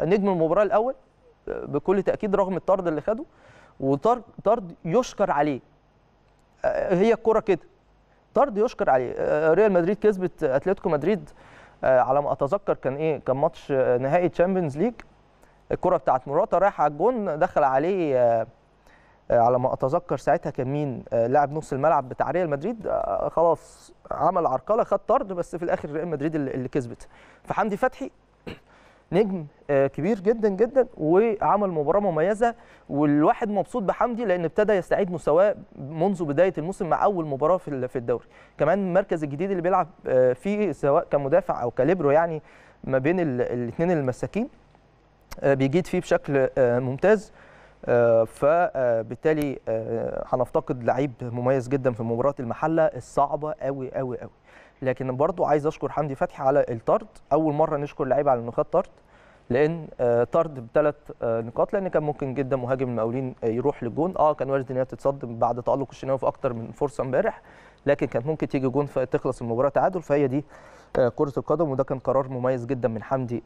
نجم المباراه الاول آه، بكل تاكيد رغم الطرد اللي خده وطرد طرد يشكر عليه آه، هي الكره كده طرد يشكر عليه آه، ريال مدريد كسبت اتلتيكو مدريد على ما اتذكر كان ايه كان ماتش نهائي تشامبيونز ليج الكره بتاعت مراته رايحه على الجون دخل عليه على ما اتذكر ساعتها كان مين لاعب نص الملعب بتاع ريال مدريد خلاص عمل عرقله خد طرد بس في الاخر ريال مدريد اللي كسبت فحمدي فتحي نجم آه، كبير جدا جدا وعمل مباراه مميزه والواحد مبسوط بحمدي لان ابتدى يستعيد مستواه منذ بدايه الموسم مع اول مباراه في في الدوري كمان المركز الجديد اللي بيلعب آه، فيه سواء كمدافع او كليبرو يعني ما بين الاثنين المساكين آه، بيجيد فيه بشكل ممتاز فبالتالي هنفتقد لعيب مميز جدا في مباراه المحله الصعبه قوي قوي قوي لكن برضو عايز اشكر حمدي فتحي على الطرد اول مره نشكر لعيب على انه خد طرد لان آه، طرد بثلاث آه، نقاط لان كان ممكن جدا مهاجم المقاولين آه، يروح للجون اه كان وارد ان هي تتصد بعد تالق الشناوي في اكتر من فرصه امبارح لكن كانت ممكن تيجي جون فتخلص المباراه تعادل فهي دي كره القدم وده كان قرار مميز جدا من حمدي